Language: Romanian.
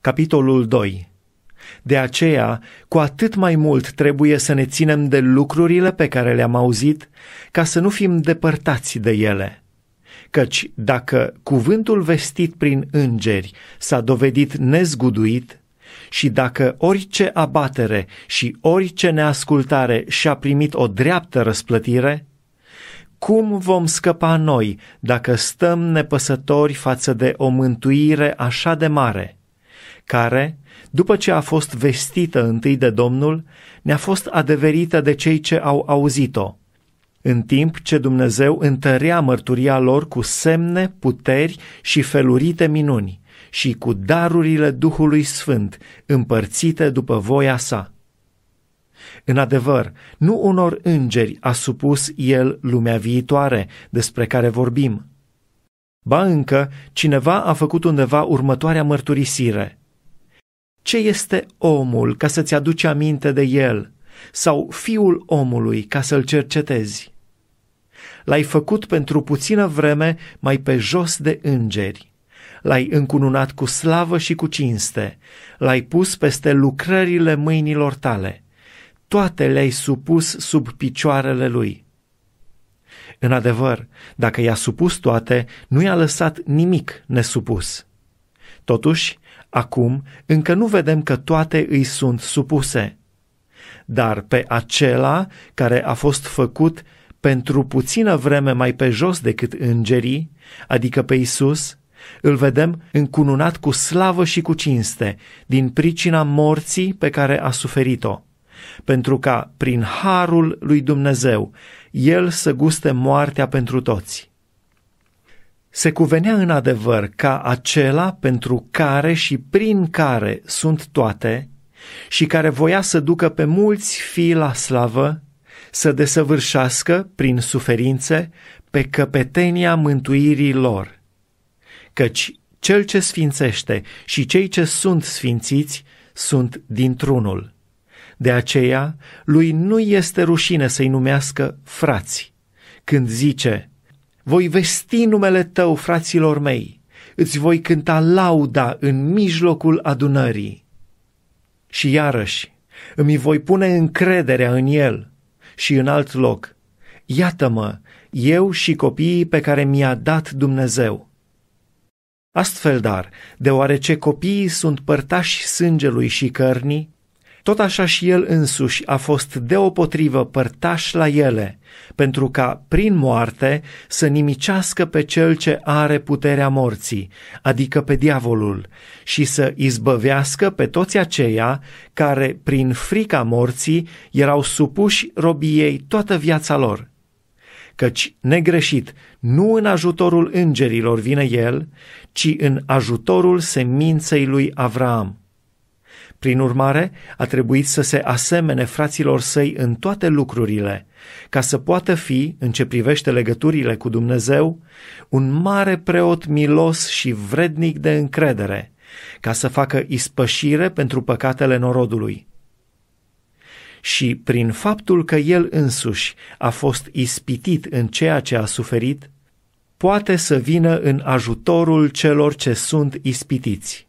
Capitolul 2 de aceea, cu atât mai mult trebuie să ne ținem de lucrurile pe care le-am auzit, ca să nu fim depărtați de ele. Căci dacă cuvântul vestit prin îngeri s-a dovedit nezguduit, și dacă orice abatere și orice neascultare și-a primit o dreaptă răsplătire, cum vom scăpa noi dacă stăm nepăsători față de o mântuire așa de mare? care, după ce a fost vestită întâi de Domnul, ne-a fost adeverită de cei ce au auzit-o, în timp ce Dumnezeu întărea mărturia lor cu semne, puteri și felurite minuni și cu darurile Duhului Sfânt împărțite după voia sa. În adevăr, nu unor îngeri a supus el lumea viitoare despre care vorbim. Ba încă, cineva a făcut undeva următoarea mărturisire – ce este omul ca să-ți aduci aminte de el? Sau fiul omului ca să-l cercetezi? L-ai făcut pentru puțină vreme mai pe jos de îngeri. L-ai încununat cu slavă și cu cinste. L-ai pus peste lucrările mâinilor tale. Toate le-ai supus sub picioarele lui. În adevăr, dacă i-a supus toate, nu i-a lăsat nimic nesupus. Totuși, Acum încă nu vedem că toate îi sunt supuse, dar pe acela care a fost făcut pentru puțină vreme mai pe jos decât îngerii, adică pe Isus, îl vedem încununat cu slavă și cu cinste, din pricina morții pe care a suferit-o, pentru ca, prin harul lui Dumnezeu, el să guste moartea pentru toți. Se cuvenea în adevăr ca acela pentru care și prin care sunt toate și care voia să ducă pe mulți fii la slavă, să desăvârșească prin suferințe pe căpetenia mântuirii lor. Căci cel ce sfințește și cei ce sunt sfințiți sunt dintr-unul. De aceea, lui nu este rușine să-i numească frați. Când zice, voi vesti numele tău, fraților mei, îți voi cânta lauda în mijlocul adunării. Și iarăși, îmi voi pune încrederea în el și în alt loc. Iată-mă, eu și copiii pe care mi-a dat Dumnezeu. Astfel dar, deoarece copiii sunt părtași sângelui și cărnii, tot așa și el însuși a fost deopotrivă părtaș la ele, pentru ca, prin moarte, să nimicească pe cel ce are puterea morții, adică pe diavolul, și să izbăvească pe toți aceia care, prin frica morții, erau supuși robiei toată viața lor căci negreșit nu în ajutorul îngerilor vine el, ci în ajutorul seminței lui Avram. Prin urmare, a trebuit să se asemene fraților săi în toate lucrurile, ca să poată fi, în ce privește legăturile cu Dumnezeu, un mare preot milos și vrednic de încredere, ca să facă ispășire pentru păcatele norodului. Și prin faptul că el însuși a fost ispitit în ceea ce a suferit, poate să vină în ajutorul celor ce sunt ispitiți.